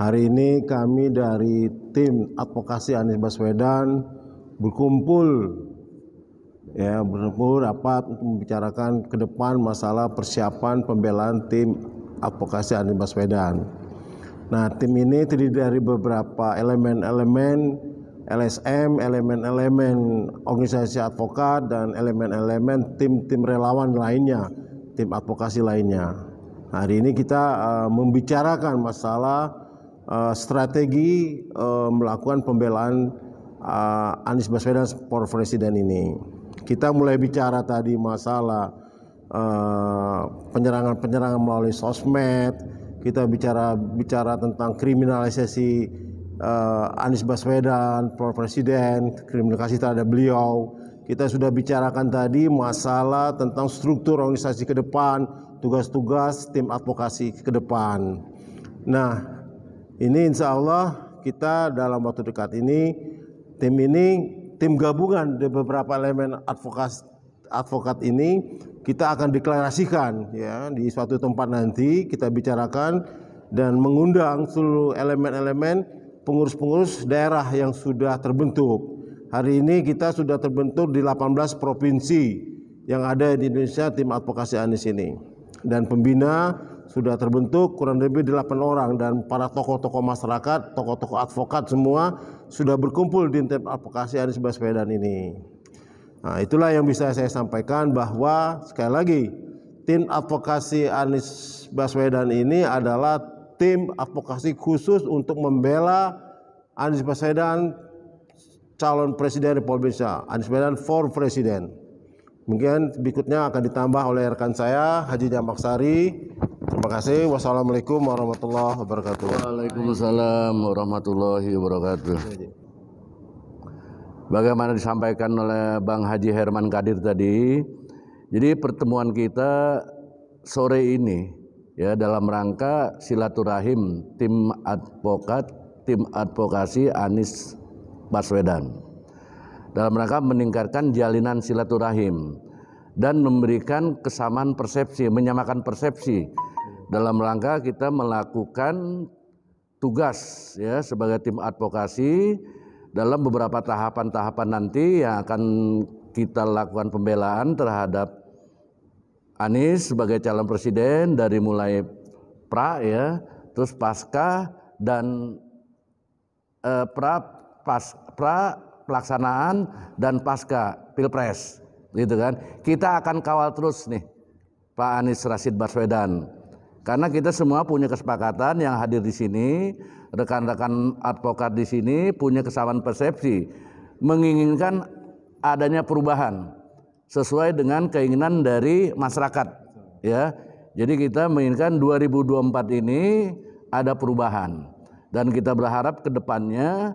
Hari ini kami dari tim advokasi Anies Baswedan berkumpul ya berkumpul rapat untuk membicarakan ke depan masalah persiapan pembelaan tim advokasi Anies Baswedan. Nah, tim ini terdiri dari beberapa elemen-elemen LSM, elemen-elemen organisasi advokat dan elemen-elemen tim-tim relawan lainnya, tim advokasi lainnya. hari ini kita uh, membicarakan masalah Eh, strategi uh, melakukan pembelaan uh, Anies Baswedan for Presiden ini. Kita mulai bicara tadi masalah penyerangan-penyerangan uh, melalui sosmed, kita bicara bicara tentang kriminalisasi uh, Anies Baswedan, Pro Presiden, kriminalisasi terhadap beliau. Kita sudah bicarakan tadi masalah tentang struktur organisasi ke depan, tugas-tugas tim advokasi ke depan. Nah, ini insya Allah kita dalam waktu dekat ini tim ini tim gabungan di beberapa elemen advokat advokat ini kita akan deklarasikan ya di suatu tempat nanti kita bicarakan dan mengundang seluruh elemen-elemen pengurus-pengurus daerah yang sudah terbentuk. Hari ini kita sudah terbentuk di 18 provinsi yang ada di Indonesia tim advokasi Anies ini dan pembina sudah terbentuk kurang lebih 8 orang dan para tokoh-tokoh masyarakat, tokoh-tokoh advokat semua sudah berkumpul di tim advokasi Anies Baswedan ini. Nah, itulah yang bisa saya sampaikan bahwa sekali lagi tim advokasi Anies Baswedan ini adalah tim advokasi khusus untuk membela Anies Baswedan calon presiden Republik Indonesia, Anies Baswedan for presiden. Mungkin berikutnya akan ditambah oleh rekan saya Haji Jamak Sari Terima kasih. Wassalamualaikum warahmatullahi wabarakatuh. Waalaikumsalam warahmatullahi wabarakatuh. Iya, Bagaimana disampaikan oleh Bang Haji Herman Kadir tadi, jadi pertemuan kita sore ini ya dalam rangka silaturahim tim advokat, tim advokasi Anies Baswedan. Dalam rangka meningkatkan jalinan silaturahim dan memberikan kesamaan persepsi, menyamakan persepsi dalam rangka kita melakukan tugas ya sebagai tim advokasi dalam beberapa tahapan-tahapan nanti yang akan kita lakukan pembelaan terhadap Anies sebagai calon presiden dari mulai pra ya, terus pasca dan eh, pra pas pra pelaksanaan dan pasca pilpres gitu kan. Kita akan kawal terus nih Pak Anies Rashid Baswedan karena kita semua punya kesepakatan yang hadir di sini, rekan-rekan advokat di sini punya kesamaan persepsi, menginginkan adanya perubahan sesuai dengan keinginan dari masyarakat, ya. Jadi kita menginginkan 2024 ini ada perubahan dan kita berharap kedepannya, depannya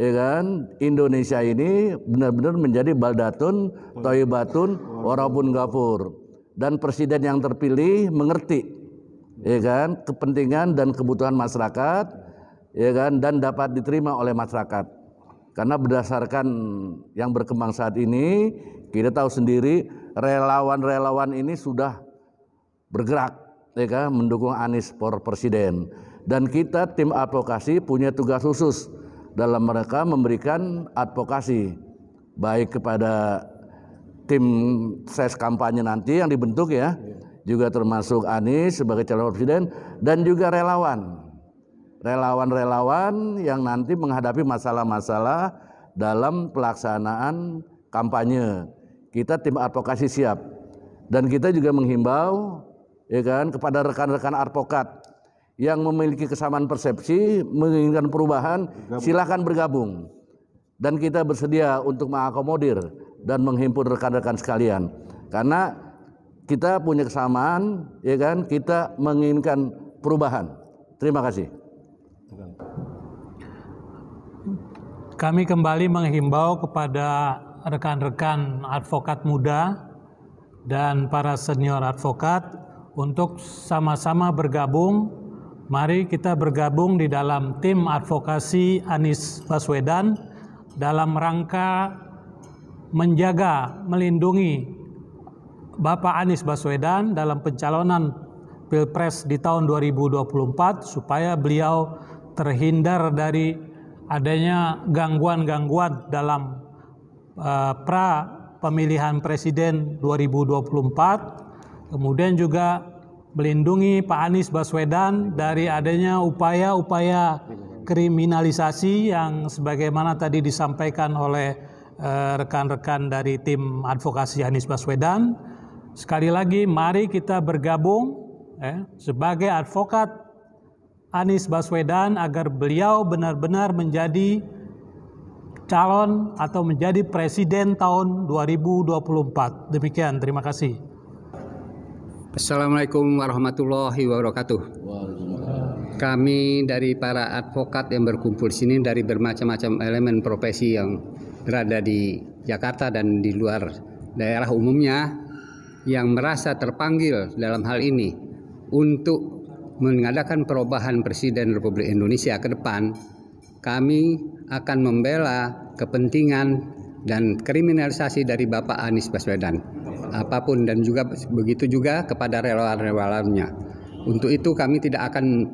ya kan Indonesia ini benar-benar menjadi baldatun, toibatun, warabun gafur dan presiden yang terpilih mengerti ya kan kepentingan dan kebutuhan masyarakat ya kan dan dapat diterima oleh masyarakat karena berdasarkan yang berkembang saat ini kita tahu sendiri relawan-relawan ini sudah bergerak ya kan mendukung Anies for presiden dan kita tim advokasi punya tugas khusus dalam mereka memberikan advokasi baik kepada tim ses kampanye nanti yang dibentuk ya juga termasuk Anies sebagai calon presiden dan juga relawan. Relawan-relawan yang nanti menghadapi masalah-masalah dalam pelaksanaan kampanye. Kita tim advokasi siap dan kita juga menghimbau ya kan kepada rekan-rekan advokat yang memiliki kesamaan persepsi, menginginkan perubahan, bergabung. silakan bergabung. Dan kita bersedia untuk mengakomodir dan menghimpun rekan-rekan sekalian. Karena kita punya kesamaan, ya kan? Kita menginginkan perubahan. Terima kasih. Kami kembali menghimbau kepada rekan-rekan advokat muda dan para senior advokat untuk sama-sama bergabung. Mari kita bergabung di dalam tim advokasi Anies Baswedan dalam rangka menjaga, melindungi Bapak Anies Baswedan dalam pencalonan Pilpres di tahun 2024 supaya beliau terhindar dari adanya gangguan-gangguan dalam uh, eh, pra pemilihan presiden 2024 kemudian juga melindungi Pak Anies Baswedan dari adanya upaya-upaya kriminalisasi yang sebagaimana tadi disampaikan oleh eh, rekan-rekan uh, dari tim advokasi Anies Baswedan Sekali lagi, mari kita bergabung eh, sebagai advokat Anies Baswedan agar beliau benar-benar menjadi calon atau menjadi presiden tahun 2024. Demikian, terima kasih. Assalamualaikum warahmatullahi wabarakatuh. Kami dari para advokat yang berkumpul sini dari bermacam-macam elemen profesi yang berada di Jakarta dan di luar daerah umumnya yang merasa terpanggil dalam hal ini untuk mengadakan perubahan Presiden Republik Indonesia ke depan, kami akan membela kepentingan dan kriminalisasi dari Bapak Anies Baswedan. Apapun dan juga begitu juga kepada relawan-relawannya. Untuk itu kami tidak akan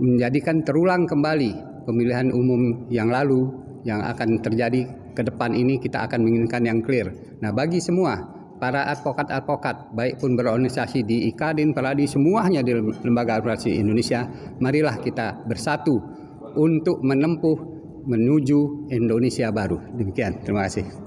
menjadikan terulang kembali pemilihan umum yang lalu yang akan terjadi ke depan ini kita akan menginginkan yang clear. Nah, bagi semua para advokat-advokat baik pun berorganisasi di IKADIN, Peradi semuanya di lembaga advokasi Indonesia, marilah kita bersatu untuk menempuh menuju Indonesia baru. Demikian, terima kasih.